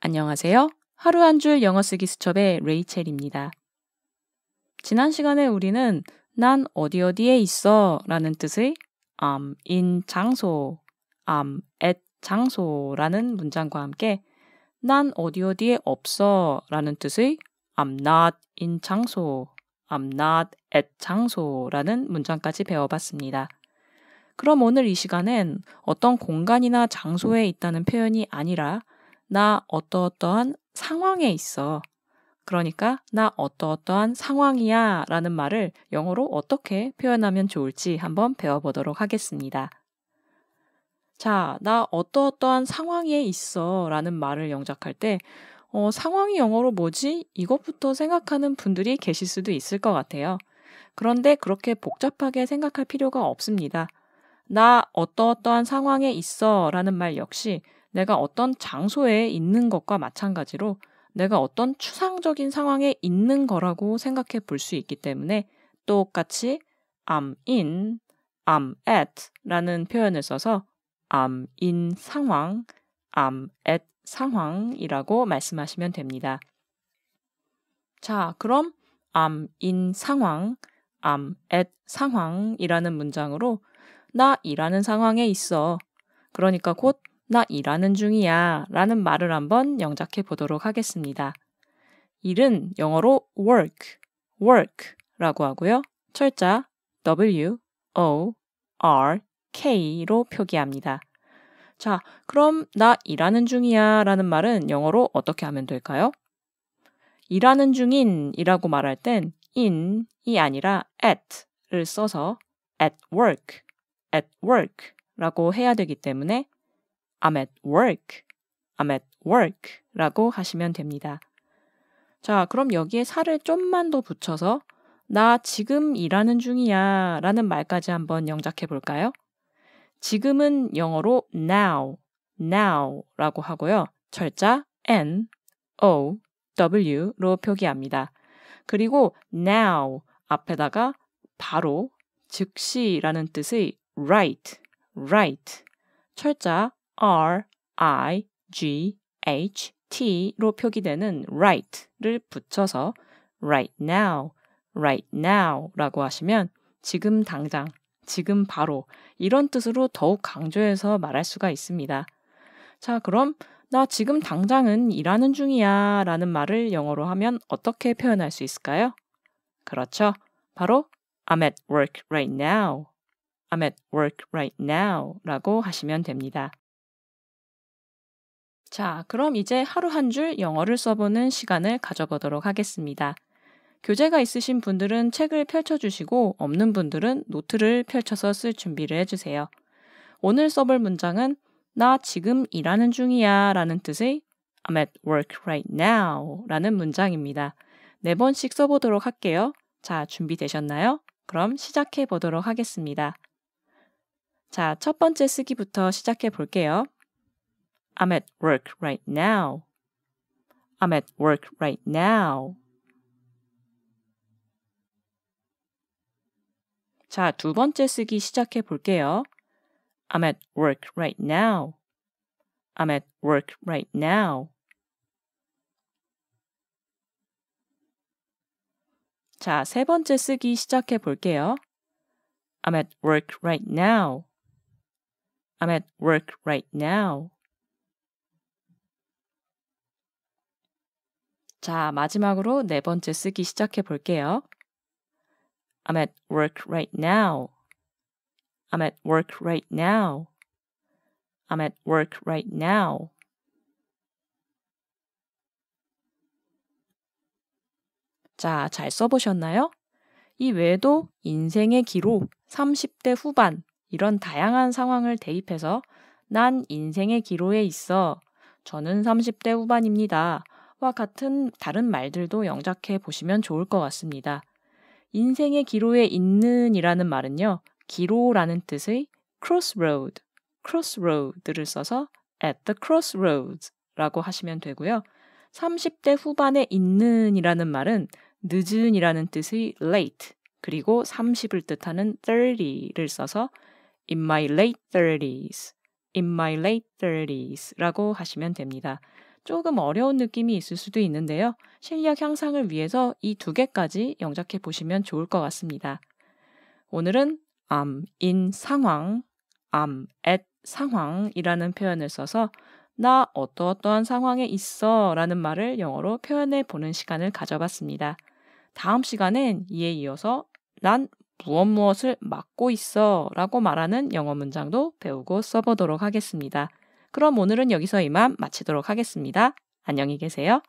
안녕하세요. 하루 한 줄 영어 쓰기 수첩의 레이첼입니다. 지난 시간에 우리는 난 어디 어디에 있어 라는 뜻의 I'm in 장소, I'm at 장소라는 문장과 함께 난 어디 어디에 없어 라는 뜻의 I'm not in 장소, I'm not at 장소라는 문장까지 배워봤습니다. 그럼 오늘 이 시간엔 어떤 공간이나 장소에 있다는 표현이 아니라 나 어떠어떠한 상황에 있어. 그러니까 나 어떠어떠한 상황이야 라는 말을 영어로 어떻게 표현하면 좋을지 한번 배워보도록 하겠습니다. 자, 나 어떠어떠한 상황에 있어 라는 말을 영작할 때 어, 상황이 영어로 뭐지? 이것부터 생각하는 분들이 계실 수도 있을 것 같아요. 그런데 그렇게 복잡하게 생각할 필요가 없습니다. 나 어떠어떠한 상황에 있어 라는 말 역시 내가 어떤 장소에 있는 것과 마찬가지로 내가 어떤 추상적인 상황에 있는 거라고 생각해 볼 수 있기 때문에 똑같이 I'm in, I'm at 라는 표현을 써서 I'm in 상황, I'm at 상황이라고 말씀하시면 됩니다. 자, 그럼 I'm in 상황, I'm at 상황이라는 문장으로 나 일하는 상황에 있어. 그러니까 곧나 일하는 중이야 라는 말을 한번 영작해 보도록 하겠습니다. 일은 영어로 work, work 라고 하고요. 철자 W, O, R, K로 표기합니다. 자, 그럼 나 일하는 중이야 라는 말은 영어로 어떻게 하면 될까요? 일하는 중인 이라고 말할 땐 in이 아니라 at를 써서 at work, at work 라고 해야 되기 때문에 I'm at work. I'm at work. 라고 하시면 됩니다. 자, 그럼 여기에 살을 좀만 더 붙여서 나 지금 일하는 중이야 라는 말까지 한번 영작해 볼까요? 지금은 영어로 now, now 라고 하고요. 철자 n, o, w로 표기합니다. 그리고 now 앞에다가 바로 즉시라는 뜻의 right, right, 철자 R, I, G, H, T로 표기되는 right를 붙여서 right now, right now라고 하시면 지금 당장, 지금 바로 이런 뜻으로 더욱 강조해서 말할 수가 있습니다. 자, 그럼 나 지금 당장은 일하는 중이야 라는 말을 영어로 하면 어떻게 표현할 수 있을까요? 그렇죠. 바로 I'm at work right now. I'm at work right now 라고 하시면 됩니다. 자, 그럼 이제 하루 한 줄 영어를 써보는 시간을 가져보도록 하겠습니다. 교재가 있으신 분들은 책을 펼쳐주시고 없는 분들은 노트를 펼쳐서 쓸 준비를 해주세요. 오늘 써볼 문장은 나 지금 일하는 중이야 라는 뜻의 I'm at work right now 라는 문장입니다. 네 번씩 써보도록 할게요. 자, 준비되셨나요? 그럼 시작해 보도록 하겠습니다. 자, 첫 번째 쓰기부터 시작해 볼게요. I'm at work right now. I'm at work right now. 자, 두 번째 쓰기 시작해 볼게요. I'm at work right now. I'm at work right now. 자, 세 번째 쓰기 시작해 볼게요. I'm at work right now. I'm at work right now. 자, 마지막으로 네 번째 쓰기 시작해 볼게요. I'm at work right now. I'm at work right now. I'm at work right now. 자, 잘 써보셨나요? 이 외에도 인생의 기로 30대 후반 이런 다양한 상황을 대입해서 난 인생의 기로에 있어. 저는 30대 후반입니다. 와 같은 다른 말들도 영작해 보시면 좋을 것 같습니다. 인생의 기로에 있는이라는 말은요. 기로라는 뜻의 crossroad, crossroad를 써서 at the crossroads라고 하시면 되고요. 30대 후반에 있는이라는 말은 늦은이라는 뜻의 late 그리고 30을 뜻하는 30를 써서 in my late 30s, in my late 30s라고 하시면 됩니다. 조금 어려운 느낌이 있을 수도 있는데요. 실력 향상을 위해서 이 두 개까지 영작해 보시면 좋을 것 같습니다. 오늘은 am in 상황, am at 상황이라는 표현을 써서 나 어떠어떠한 상황에 있어 라는 말을 영어로 표현해 보는 시간을 가져봤습니다. 다음 시간엔 이에 이어서 난 무엇 무엇을 맡고 있어 라고 말하는 영어 문장도 배우고 써보도록 하겠습니다. 그럼 오늘은 여기서 이만 마치도록 하겠습니다. 안녕히 계세요.